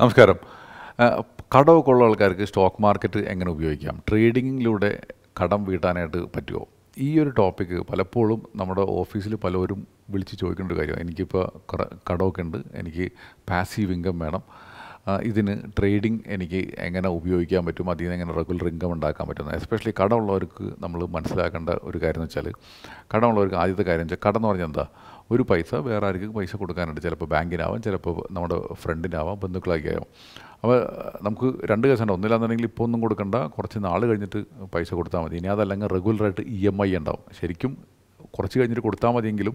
നമസ്കാരം കടമൊക്കെ ഉള്ള ആൾക്കാർക്ക് സ്റ്റോക്ക് മാർക്കറ്റ് എങ്ങനെ ഉപയോഗിക്കാം ട്രേഡിങ്ങിലൂടെ കടം വീട്ടാനായിട്ട് പറ്റുമോ ഈ ഒരു ടോപ്പിക് പലപ്പോഴും നമ്മുടെ ഓഫീസിൽ പലരും വിളിച്ച് ചോദിക്കേണ്ട ഒരു കാര്യമാണ് എനിക്കിപ്പോൾ കടമൊക്കെ ഉണ്ട് എനിക്ക് പാസീവ് ഇൻകം വേണം ഇതിന് ട്രേഡിംഗ് എനിക്ക് എങ്ങനെ ഉപയോഗിക്കാൻ പറ്റും അതിൽ നിന്ന് എങ്ങനെ റെഗുലർ ഇൻകം ഉണ്ടാക്കാൻ പറ്റും എസ്പെഷ്യലി കടമുള്ളവർക്ക് നമ്മൾ മനസ്സിലാക്കേണ്ട ഒരു കാര്യം എന്ന് വെച്ചാൽ കടമുള്ളവർക്ക് ആദ്യത്തെ കാര്യം വെച്ചാൽ കടം എന്ന് പറഞ്ഞാൽ എന്താ ഒരു പൈസ വേറെ ആർക്കും പൈസ കൊടുക്കാനുണ്ട് ചിലപ്പോൾ ബാങ്കിനാവാം ചിലപ്പോൾ നമ്മുടെ ഫ്രണ്ടിനാവാം ബന്ധുക്കളാക്കി ആവാം അപ്പോൾ നമുക്ക് രണ്ട് കേസുണ്ട് ഒന്നില്ലാന്നുണ്ടെങ്കിൽ ഇപ്പോൾ ഒന്നും കൊടുക്കണ്ട കുറച്ച് നാൾ കഴിഞ്ഞിട്ട് പൈസ കൊടുത്താൽ മതി ഇനി അതല്ലെങ്കിൽ റെഗുലറായിട്ട് ഇ എം ഐ ഉണ്ടാവും ശരിക്കും കുറച്ച് കഴിഞ്ഞിട്ട് കൊടുത്താൽ മതിയെങ്കിലും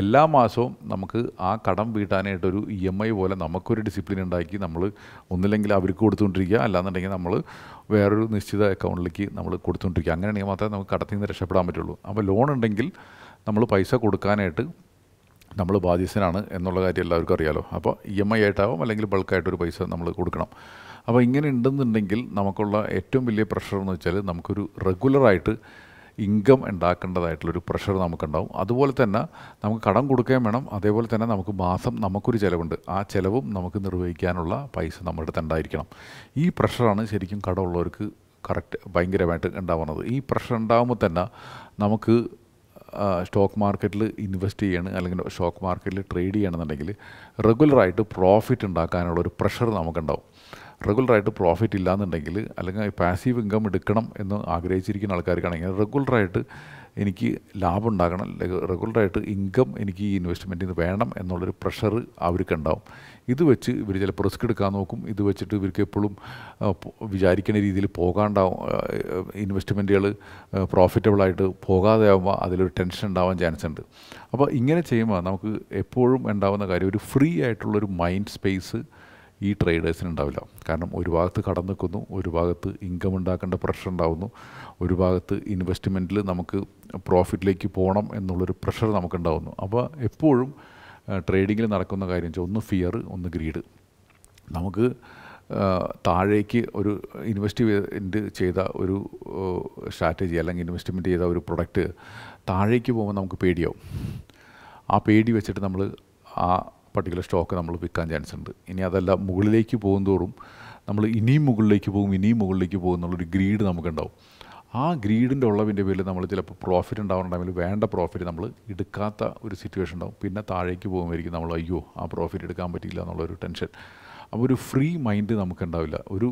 എല്ലാ മാസവും നമുക്ക് ആ കടം വീട്ടാനായിട്ടൊരു ഇ എം ഐ പോലെ നമുക്കൊരു ഡിസിപ്ലിൻ ഉണ്ടാക്കി നമ്മൾ ഒന്നില്ലെങ്കിൽ അവർക്ക് കൊടുത്തുകൊണ്ടിരിക്കുക അല്ലാന്നുണ്ടെങ്കിൽ നമ്മൾ വേറൊരു നിശ്ചിത അക്കൗണ്ടിലേക്ക് നമ്മൾ കൊടുത്തുകൊണ്ടിരിക്കുക അങ്ങനെയാണെങ്കിൽ മാത്രമേ നമുക്ക് കടത്തിൽ നിന്ന് രക്ഷപ്പെടാൻ പറ്റുള്ളൂ അപ്പോൾ ലോൺ ഉണ്ടെങ്കിൽ നമ്മൾ പൈസ കൊടുക്കാനായിട്ട് നമ്മൾ ബാധ്യസ്ഥനാണ് എന്നുള്ള കാര്യം എല്ലാവർക്കും അറിയാലോ അപ്പോൾ ഇ എം ഐ ആയിട്ടാവും അല്ലെങ്കിൽ ബൾക്കായിട്ടൊരു പൈസ നമ്മൾ കൊടുക്കണം അപ്പോൾ ഇങ്ങനെ ഉണ്ടെന്നുണ്ടെങ്കിൽ നമുക്കുള്ള ഏറ്റവും വലിയ പ്രഷർ എന്ന് വെച്ചാൽ നമുക്കൊരു റെഗുലറായിട്ട് ഇൻകം ഉണ്ടാക്കേണ്ടതായിട്ടുള്ളൊരു പ്രഷർ നമുക്കുണ്ടാവും അതുപോലെ തന്നെ നമുക്ക് കടം കൊടുക്കുകയും വേണം അതേപോലെ തന്നെ നമുക്ക് മാസം നമുക്കൊരു ചിലവുണ്ട് ആ ചിലവും നമുക്ക് നിർവഹിക്കാനുള്ള പൈസ നമ്മുടെ അടുത്ത് ഉണ്ടായിരിക്കണം ഈ പ്രഷറാണ് ശരിക്കും കടമുള്ളവർക്ക് കറക്റ്റ് ഭയങ്കരമായിട്ട് ഉണ്ടാവുന്നത് ഈ പ്രഷർ ഉണ്ടാകുമ്പോൾ തന്നെ നമുക്ക് സ്റ്റോക്ക് മാർക്കറ്റിൽ ഇൻവെസ്റ്റ് ചെയ്യണം അല്ലെങ്കിൽ സ്റ്റോക്ക് മാർക്കറ്റിൽ ട്രേഡ് ചെയ്യണമെന്നുണ്ടെങ്കിൽ റെഗുലറായിട്ട് പ്രോഫിറ്റ് ഉണ്ടാക്കാനുള്ള ഒരു പ്രഷർ നമുക്കുണ്ടാവും റെഗുലറായിട്ട് പ്രോഫിറ്റ് ഇല്ലാന്നുണ്ടെങ്കിൽ അല്ലെങ്കിൽ പാസീവ് ഇൻകം എടുക്കണം എന്ന് ആഗ്രഹിച്ചിരിക്കുന്ന ആൾക്കാർക്കാണെങ്കിൽ റെഗുലറായിട്ട് എനിക്ക് ലാഭം ഉണ്ടാകണം റെഗുലറായിട്ട് ഇൻകം എനിക്ക് ഈ ഇൻവെസ്റ്റ്മെൻറ്റിൽ നിന്ന് വേണം എന്നുള്ളൊരു പ്രഷർ അവർക്ക് ഉണ്ടാവും ഇത് വെച്ച് ഇവർ ചിലപ്പോൾ റിസ്ക് എടുക്കാൻ നോക്കും ഇത് വെച്ചിട്ട് ഇവർക്ക് എപ്പോഴും വിചാരിക്കുന്ന രീതിയിൽ പോകാണ്ടാവും ഇൻവെസ്റ്റ്മെൻറ്റുകൾ പ്രോഫിറ്റബിളായിട്ട് പോകാതെ ആകുമ്പോൾ അതിലൊരു ടെൻഷൻ ഉണ്ടാവാൻ ചാൻസ് ഉണ്ട് അപ്പോൾ ഇങ്ങനെ ചെയ്യുമ്പോൾ നമുക്ക് എപ്പോഴും ഉണ്ടാവുന്ന കാര്യം ഒരു ഫ്രീ ആയിട്ടുള്ളൊരു മൈൻഡ് സ്പേസ് ഈ ട്രേഡേഴ്സിന് ഉണ്ടാവില്ല കാരണം ഒരു ഭാഗത്ത് കടം നിൽക്കുന്നു ഒരു ഭാഗത്ത് ഇൻകം ഉണ്ടാക്കേണ്ട പ്രഷർ ഉണ്ടാകുന്നു ഒരു ഭാഗത്ത് ഇൻവെസ്റ്റ്മെൻറ്റിൽ നമുക്ക് പ്രോഫിറ്റിലേക്ക് പോകണം എന്നുള്ളൊരു പ്രഷർ നമുക്കുണ്ടാകുന്നു അപ്പോൾ എപ്പോഴും ട്രേഡിങ്ങിൽ നടക്കുന്ന കാര്യം വെച്ചാൽ ഒന്ന് ഫിയർ ഒന്ന് ഗ്രീഡ് നമുക്ക് താഴേക്ക് ഒരു ഇൻവെസ്റ്റ്മെൻറ്റ് ചെയ്ത ഒരു സ്ട്രാറ്റജി അല്ലെങ്കിൽ ഇൻവെസ്റ്റ്മെൻറ്റ് ചെയ്ത ഒരു പ്രൊഡക്റ്റ് താഴേക്ക് പോകുമ്പോൾ നമുക്ക് പേടിയാവും ആ പേടി വെച്ചിട്ട് നമ്മൾ ആ പർട്ടിക്കുലർ സ്റ്റോക്ക് നമ്മൾ വിൽക്കാൻ ചാൻസ് ഉണ്ട് ഇനി അതല്ല മുകളിലേക്ക് തോറും നമ്മൾ ഇനിയും മുകളിലേക്ക് പോകും ഇനിയും മുകളിലേക്ക് പോകും എന്നുള്ളൊരു ഗ്രീഡ് നമുക്കുണ്ടാവും ആ ഗ്രീഡിൻ്റെ ഉള്ളതിൻ്റെ പേരിൽ നമ്മൾ ചിലപ്പോൾ പ്രോഫിറ്റ് ഉണ്ടാവുന്ന വേണ്ട പ്രോഫിറ്റ് നമ്മൾ എടുക്കാത്ത ഒരു സിറ്റുവേഷൻ ഉണ്ടാവും പിന്നെ താഴേക്ക് പോകുമായിരിക്കും നമ്മൾ അയ്യോ ആ പ്രോഫിറ്റ് എടുക്കാൻ പറ്റിയില്ല എന്നുള്ളൊരു ടെൻഷൻ അപ്പോൾ ഒരു ഫ്രീ മൈൻഡ് നമുക്കുണ്ടാവില്ല ഒരു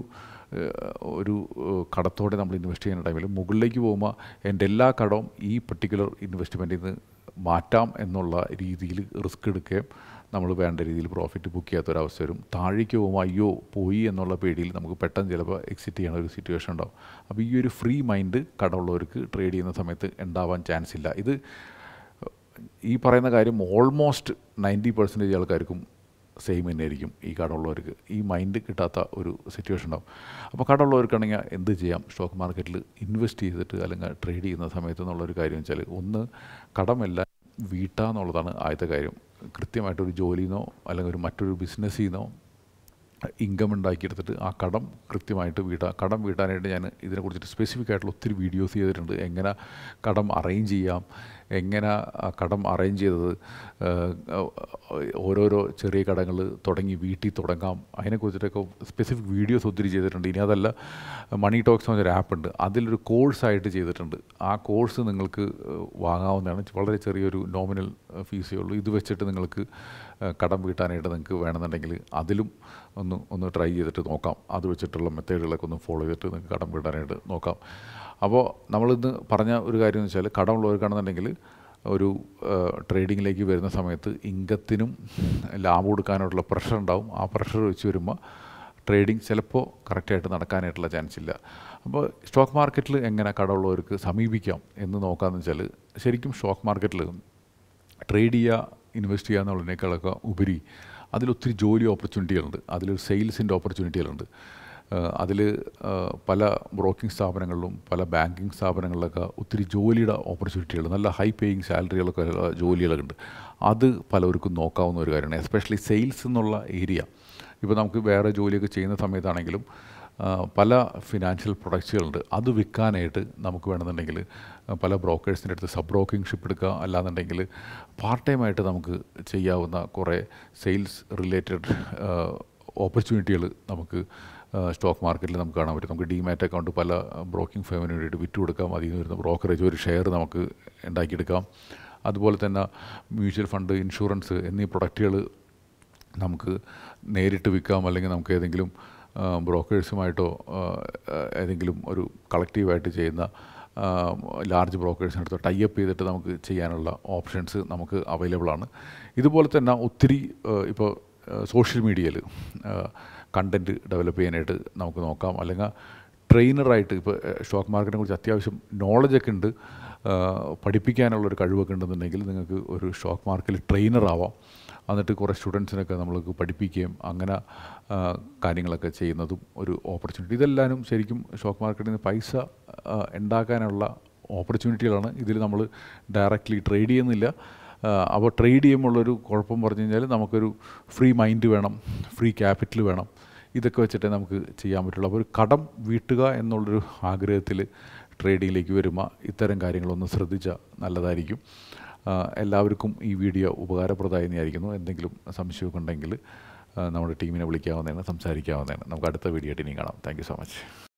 ഒരു കടത്തോടെ നമ്മൾ ഇൻവെസ്റ്റ് ചെയ്യുന്ന ടൈമിൽ മുകളിലേക്ക് പോകുമ്പോൾ എൻ്റെ എല്ലാ കടവും ഈ പെർട്ടിക്കുലർ ഇൻവെസ്റ്റ്മെൻറ്റിൽ നിന്ന് മാറ്റാം എന്നുള്ള രീതിയിൽ റിസ്ക് എടുക്കുകയും നമ്മൾ വേണ്ട രീതിയിൽ പ്രോഫിറ്റ് ബുക്ക് ചെയ്യാത്ത ഒരവസ്ഥ വരും താഴേക്ക് പോകുമ്പോൾ അയ്യോ പോയി എന്നുള്ള പേടിയിൽ നമുക്ക് പെട്ടെന്ന് ചിലപ്പോൾ എക്സിറ്റ് ചെയ്യണ ഒരു സിറ്റുവേഷൻ ഉണ്ടാവും അപ്പോൾ ഈ ഒരു ഫ്രീ മൈൻഡ് കടമുള്ളവർക്ക് ട്രേഡ് ചെയ്യുന്ന സമയത്ത് ഉണ്ടാവാൻ ചാൻസ് ഇല്ല ഇത് ഈ പറയുന്ന കാര്യം ഓൾമോസ്റ്റ് നയൻറ്റി പെർസെൻറ്റേജ് ആൾക്കാർക്കും സെയിം തന്നെയായിരിക്കും ഈ കടമുള്ളവർക്ക് ഈ മൈൻഡ് കിട്ടാത്ത ഒരു സിറ്റുവേഷൻ ഉണ്ടാവും അപ്പോൾ കടമുള്ളവർക്കാണെങ്കിൽ എന്ത് ചെയ്യാം സ്റ്റോക്ക് മാർക്കറ്റിൽ ഇൻവെസ്റ്റ് ചെയ്തിട്ട് അല്ലെങ്കിൽ ട്രേഡ് ചെയ്യുന്ന സമയത്ത് എന്നുള്ളൊരു കാര്യം വെച്ചാൽ ഒന്ന് കടമല്ല വീട്ടാന്നുള്ളതാണ് ആദ്യത്തെ കാര്യം കൃത്യമായിട്ടൊരു ജോലിയിൽ നിന്നോ അല്ലെങ്കിൽ ഒരു മറ്റൊരു ബിസിനസ്സിൽ നിന്നോ ഇൻകം ഉണ്ടാക്കിയെടുത്തിട്ട് ആ കടം കൃത്യമായിട്ട് വീട്ടാ കടം വീട്ടാനായിട്ട് ഞാൻ ഇതിനെക്കുറിച്ചിട്ട് സ്പെസിഫിക് ആയിട്ടുള്ള ഒത്തിരി വീഡിയോസ് ചെയ്തിട്ടുണ്ട് എങ്ങനെ കടം അറേഞ്ച് ചെയ്യാം എങ്ങനെ കടം അറേഞ്ച് ചെയ്തത് ഓരോരോ ചെറിയ കടങ്ങൾ തുടങ്ങി വീട്ടിൽ തുടങ്ങാം അതിനെക്കുറിച്ചിട്ടൊക്കെ സ്പെസിഫിക് വീഡിയോസ് ഒത്തിരി ചെയ്തിട്ടുണ്ട് ഇനി അതല്ല മണി ടോക്സ് എന്നൊരു ആപ്പ് ഉണ്ട് അതിലൊരു കോഴ്സായിട്ട് ചെയ്തിട്ടുണ്ട് ആ കോഴ്സ് നിങ്ങൾക്ക് വാങ്ങാവുന്നതാണ് വളരെ ചെറിയൊരു നോമിനൽ ഫീസേ ഉള്ളൂ ഇത് വെച്ചിട്ട് നിങ്ങൾക്ക് കടം വീട്ടാനായിട്ട് നിങ്ങൾക്ക് വേണമെന്നുണ്ടെങ്കിൽ അതിലും ഒന്ന് ഒന്ന് ട്രൈ ചെയ്തിട്ട് നോക്കാം അത് വെച്ചിട്ടുള്ള മെത്തേഡുകളൊക്കെ ഒന്ന് ഫോളോ ചെയ്തിട്ട് നിങ്ങൾക്ക് കടം വീടാനായിട്ട് നോക്കാം അപ്പോൾ നമ്മളിന്ന് പറഞ്ഞ ഒരു കാര്യം എന്ന് വെച്ചാൽ കടമുള്ളവർക്കാണെന്നുണ്ടെങ്കിൽ ഒരു ട്രേഡിങ്ങിലേക്ക് വരുന്ന സമയത്ത് ഇൻകത്തിനും ലാഭം കൊടുക്കാനായിട്ടുള്ള പ്രഷർ ഉണ്ടാവും ആ പ്രഷർ വെച്ച് വരുമ്പോൾ ട്രേഡിംഗ് ചിലപ്പോൾ കറക്റ്റായിട്ട് നടക്കാനായിട്ടുള്ള ചാൻസ് ഇല്ല അപ്പോൾ സ്റ്റോക്ക് മാർക്കറ്റിൽ എങ്ങനെ കടമുള്ളവർക്ക് സമീപിക്കാം എന്ന് നോക്കാമെന്ന് വെച്ചാൽ ശരിക്കും സ്റ്റോക്ക് മാർക്കറ്റിൽ ട്രേഡ് ചെയ്യുക ഇൻവെസ്റ്റ് ചെയ്യുക എന്നുള്ളതിനേക്കാളൊക്കെ ഉപരി അതിലൊത്തിരി ജോലി ഓപ്പർച്യൂണിറ്റികളുണ്ട് അതിൽ സെയിൽസിൻ്റെ ഓപ്പർച്യൂണിറ്റികളുണ്ട് അതിൽ പല ബ്രോക്കിംഗ് സ്ഥാപനങ്ങളിലും പല ബാങ്കിങ് സ്ഥാപനങ്ങളിലൊക്കെ ഒത്തിരി ജോലിയുടെ ഓപ്പർച്യൂണിറ്റികൾ നല്ല ഹൈ പേയിങ് സാലറികളൊക്കെ ജോലികളൊക്കെ ഉണ്ട് അത് പലർക്കും നോക്കാവുന്ന ഒരു കാര്യമാണ് എസ്പെഷ്യലി സെയിൽസ് എന്നുള്ള ഏരിയ ഇപ്പോൾ നമുക്ക് വേറെ ജോലിയൊക്കെ ചെയ്യുന്ന സമയത്താണെങ്കിലും പല ഫിനാൻഷ്യൽ പ്രൊഡക്റ്റ്സുകളുണ്ട് അത് വിൽക്കാനായിട്ട് നമുക്ക് വേണമെന്നുണ്ടെങ്കിൽ പല ബ്രോക്കേഴ്സിൻ്റെ അടുത്ത് സബ് ബ്രോക്കിംഗ് ഷിപ്പ് എടുക്കുക അല്ലാന്നുണ്ടെങ്കിൽ പാർട്ട് ടൈമായിട്ട് നമുക്ക് ചെയ്യാവുന്ന കുറേ സെയിൽസ് റിലേറ്റഡ് ഓപ്പർച്യൂണിറ്റികൾ നമുക്ക് സ്റ്റോക്ക് മാർക്കറ്റിൽ നമുക്ക് കാണാൻ പറ്റും നമുക്ക് ഡിമാറ്റ് അക്കൗണ്ട് പല ബ്രോക്കിംഗ് ഫേമിന് വേണ്ടിയിട്ട് വിറ്റ് കൊടുക്കാം അതിൽ നിന്ന് വരുന്ന ബ്രോക്കറേജ് ഒരു ഷെയർ നമുക്ക് ഉണ്ടാക്കിയെടുക്കാം അതുപോലെ തന്നെ മ്യൂച്വൽ ഫണ്ട് ഇൻഷുറൻസ് എന്നീ പ്രൊഡക്റ്റുകൾ നമുക്ക് നേരിട്ട് വിൽക്കാം അല്ലെങ്കിൽ നമുക്ക് ഏതെങ്കിലും ബ്രോക്കേഴ്സുമായിട്ടോ ഏതെങ്കിലും ഒരു കളക്റ്റീവായിട്ട് ചെയ്യുന്ന ലാർജ് ടൈ അപ്പ് ചെയ്തിട്ട് നമുക്ക് ചെയ്യാനുള്ള ഓപ്ഷൻസ് നമുക്ക് അവൈലബിളാണ് ഇതുപോലെ തന്നെ ഒത്തിരി ഇപ്പോൾ സോഷ്യൽ മീഡിയയിൽ കണ്ടൻറ്റ് ഡെവലപ്പ് ചെയ്യാനായിട്ട് നമുക്ക് നോക്കാം അല്ലെങ്കിൽ ട്രെയിനറായിട്ട് ഇപ്പോൾ സ്റ്റോക്ക് മാർക്കറ്റിനെ കുറിച്ച് അത്യാവശ്യം നോളജൊക്കെ ഉണ്ട് പഠിപ്പിക്കാനുള്ളൊരു കഴിവൊക്കെ ഉണ്ടെന്നുണ്ടെങ്കിൽ നിങ്ങൾക്ക് ഒരു ഷോക്ക് മാർക്കിൽ ട്രെയിനർ ആവാം എന്നിട്ട് കുറേ സ്റ്റുഡൻസിനൊക്കെ നമ്മൾക്ക് പഠിപ്പിക്കുകയും അങ്ങനെ കാര്യങ്ങളൊക്കെ ചെയ്യുന്നതും ഒരു ഓപ്പർച്യൂണിറ്റി ഇതെല്ലാവരും ശരിക്കും ഷോക്ക് മാർക്കറ്റിൽ നിന്ന് പൈസ ഉണ്ടാക്കാനുള്ള ഓപ്പർച്യൂണിറ്റികളാണ് ഇതിൽ നമ്മൾ ഡയറക്റ്റ്ലി ട്രേഡ് ചെയ്യുന്നില്ല അപ്പോൾ ട്രേഡ് ചെയ്യുമ്പോഴുള്ളൊരു കുഴപ്പം പറഞ്ഞു കഴിഞ്ഞാൽ നമുക്കൊരു ഫ്രീ മൈൻഡ് വേണം ഫ്രീ ക്യാപിറ്റൽ വേണം ഇതൊക്കെ വെച്ചിട്ടേ നമുക്ക് ചെയ്യാൻ പറ്റുള്ളൂ അപ്പോൾ ഒരു കടം വീട്ടുക എന്നുള്ളൊരു ആഗ്രഹത്തിൽ ട്രേഡിങ്ങിലേക്ക് വരുമ്പോൾ ഇത്തരം കാര്യങ്ങളൊന്ന് ശ്രദ്ധിച്ചാൽ നല്ലതായിരിക്കും എല്ലാവർക്കും ഈ വീഡിയോ ഉപകാരപ്രദമായി തന്നെയായിരിക്കുന്നു എന്തെങ്കിലും സംശയമൊക്കെ ഉണ്ടെങ്കിൽ നമ്മുടെ ടീമിനെ വിളിക്കാവുന്നതാണ് സംസാരിക്കാവുന്നതാണ് നമുക്ക് അടുത്ത വീഡിയോ ആയിട്ട് ഇനിയും കാണാം താങ്ക് സോ മച്ച്